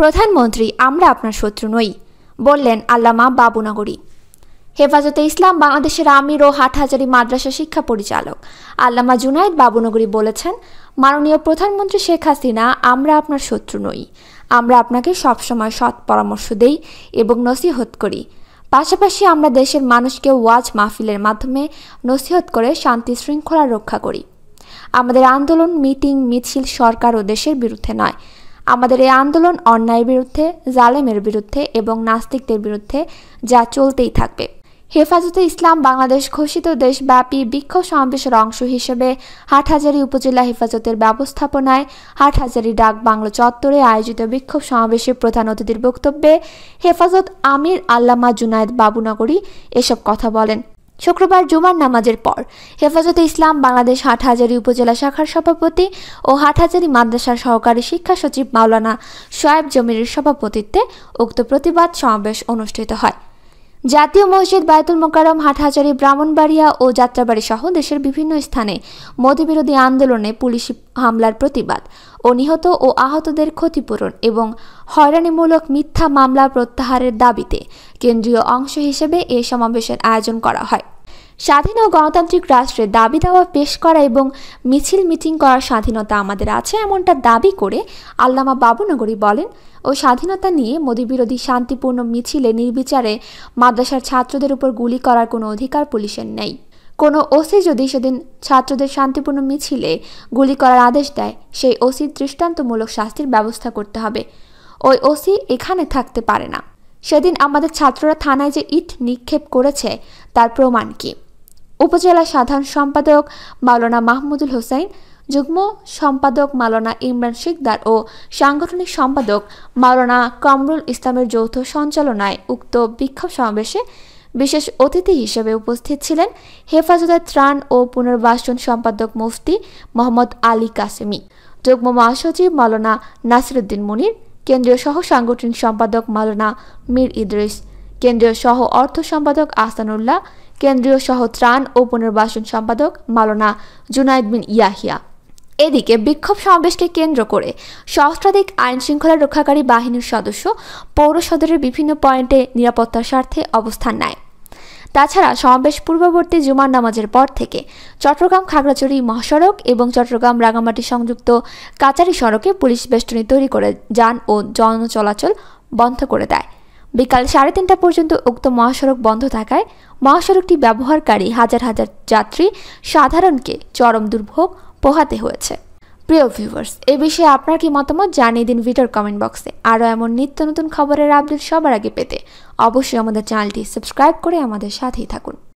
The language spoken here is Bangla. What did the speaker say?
প্রধানমন্ত্রী আমরা আপনার শত্রু নই বললেন আল্লামা বাবুনগরী হেফাজতে ইসলাম বাংলাদেশের আমির ও হাটহাজারি মাদ্রাসা শিক্ষা পরিচালক আল্লামা জুনায়েদ বাবুনগরী বলেছেন মাননীয় প্রধানমন্ত্রী শেখ হাসিনা আমরা আপনার শত্রু নই আমরা আপনাকে সবসময় সৎ পরামর্শ দেই এবং নসিহত করি পাশাপাশি আমরা দেশের মানুষকে ওয়াজ মাহফিলের মাধ্যমে নসিহত করে শান্তি শৃঙ্খলা রক্ষা করি আমাদের আন্দোলন মিটিং মিছিল সরকার ও দেশের বিরুদ্ধে নয় আমাদের এই আন্দোলন অন্যায়ের বিরুদ্ধে জালেমের বিরুদ্ধে এবং নাস্তিকদের বিরুদ্ধে যা চলতেই থাকবে হেফাজতে ইসলাম বাংলাদেশ ঘোষিত দেশব্যাপী বিক্ষোভ সমাবেশের অংশ হিসেবে হাটহাজারী উপজেলা হেফাজতের ব্যবস্থাপনায় হাটহাজারি ডাক বাংলা চত্বরে আয়োজিত বিক্ষোভ সমাবেশে প্রধান অতিথির বক্তব্যে হেফাজত আমির আল্লামা জুনায়দ বাবুনগরী এসব কথা বলেন শুক্রবার জুমার নামাজের পর হেফাজতে ইসলাম বাংলাদেশ হাটহাজারী উপজেলা শাখার সভাপতি ও হাটহাজারী মাদ্রাসার সহকারী শিক্ষা সচিব মাওলানা সোয়েব জমিরের সভাপতিত্বে উক্ত প্রতিবাদ সমাবেশ অনুষ্ঠিত হয় জাতীয় মসজিদ বায়তুল মোকারম হাটহাজারী ব্রাহ্মণবাড়িয়া ও যাত্রাবাড়ি সহ দেশের বিভিন্ন স্থানে মোদিবিরোধী আন্দোলনে পুলিশি হামলার প্রতিবাদ ও নিহত ও আহতদের ক্ষতিপূরণ এবং হয়রানিমূলক মিথ্যা মামলা প্রত্যাহারের দাবিতে কেন্দ্রীয় অংশ হিসেবে এ সমাবেশের আয়োজন করা হয় স্বাধীন ও গণতান্ত্রিক রাষ্ট্রে দাবি দাওয়া পেশ করা এবং মিছিল মিটিং করার স্বাধীনতা আমাদের আছে এমনটা দাবি করে আল্লামা বাবুনগরী বলেন ও স্বাধীনতা নিয়ে মোদী বিরোধী শান্তিপূর্ণ মিছিলে নির্বিচারে মাদ্রাসার ছাত্রদের উপর গুলি করার কোনো অধিকার পুলিশের নেই কোনো ওসি যদি সেদিন ছাত্রদের শান্তিপূর্ণ মিছিলে গুলি করার আদেশ দেয় সেই ওসির দৃষ্টান্তমূলক শাস্তির ব্যবস্থা করতে হবে ওই ওসি এখানে থাকতে পারে না সেদিন আমাদের ছাত্ররা থানায় যে ইট নিক্ষেপ করেছে তার প্রমাণ কী উপজেলা সাধারণ সম্পাদক মাওলানা মাহমুদুল হোসেন যুগ্ম সম্পাদক মালনা ইমরান শিকদার ও সাংগঠনিক সম্পাদক মাওলানা কামরুল ইসলামের যৌথ সঞ্চালনায় উক্ত বিক্ষোভ সমাবেশে বিশেষ অতিথি হিসেবে উপস্থিত ছিলেন হেফাজতের ত্রাণ ও পুনর্বাসন সম্পাদক মুফতি মোহাম্মদ আলী কাসেমি যুগ্ম মহাসচিব মালনা নাসিরুদ্দিন মুনির কেন্দ্রীয় সহ সাংগঠনিক সম্পাদক মালনা মীর ইদ্রিস কেন্দ্রীয় সহ অর্থ সম্পাদক আহসানুল্লাহ কেন্দ্রীয় সহ ত্রাণ ও পুনর্বাসন সম্পাদক মালনা জুনায়দ বিন ইয়াহিয়া এদিকে বিক্ষোভ সমাবেশকে কেন্দ্র করে সহস্রাধিক আইন শৃঙ্খলা রক্ষাকারী বাহিনীর সদস্য পৌরসদরের বিভিন্ন পয়েন্টে নিরাপত্তার স্বার্থে অবস্থান নেয় তাছাড়া সমাবেশ পূর্ববর্তী জুমার নামাজের পর থেকে চট্টগ্রাম খাগড়াছড়ি মহাসড়ক এবং চট্টগ্রাম রাঙামাটি সংযুক্ত কাচারি সড়কে পুলিশ বেষ্টনী তৈরি করে যান ও জন চলাচল বন্ধ করে দেয় বিকাল সাড়ে তিনটা পর্যন্ত উক্ত মহাসড়ক বন্ধ থাকায় মহাসড়কটি ব্যবহারকারী হাজার হাজার যাত্রী সাধারণকে চরম দুর্ভোগ পোহাতে হয়েছে প্রিয় ভিউভার্স এ বিষয়ে আপনার কি মতামত জানিয়ে দিন ভিডিওর কমেন্ট বক্সে আরও এমন নিত্য নতুন খবরের আপডেট সবার আগে পেতে অবশ্যই আমাদের চ্যানেলটি সাবস্ক্রাইব করে আমাদের সাথেই থাকুন